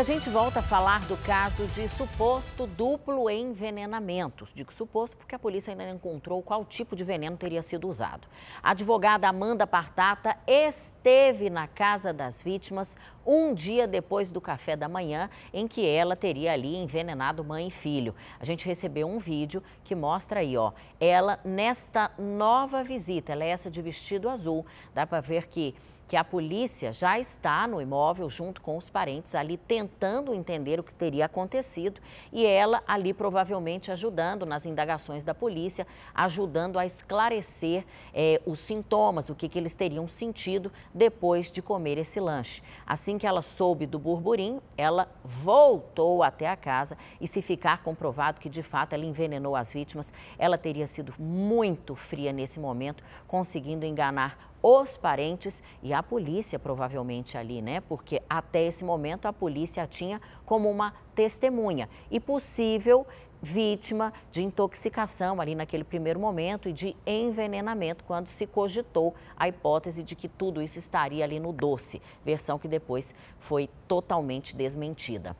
a gente volta a falar do caso de suposto duplo envenenamento. Digo suposto porque a polícia ainda não encontrou qual tipo de veneno teria sido usado. A advogada Amanda Partata esteve na casa das vítimas um dia depois do café da manhã em que ela teria ali envenenado mãe e filho. A gente recebeu um vídeo que mostra aí, ó, ela nesta nova visita, ela é essa de vestido azul. Dá para ver que que a polícia já está no imóvel junto com os parentes ali tentando entender o que teria acontecido e ela ali provavelmente ajudando nas indagações da polícia, ajudando a esclarecer é, os sintomas, o que, que eles teriam sentido depois de comer esse lanche. Assim que ela soube do burburinho, ela voltou até a casa e se ficar comprovado que de fato ela envenenou as vítimas, ela teria sido muito fria nesse momento, conseguindo enganar os parentes e a polícia, provavelmente ali, né? Porque até esse momento a polícia a tinha como uma testemunha e possível vítima de intoxicação ali naquele primeiro momento e de envenenamento quando se cogitou a hipótese de que tudo isso estaria ali no doce, versão que depois foi totalmente desmentida.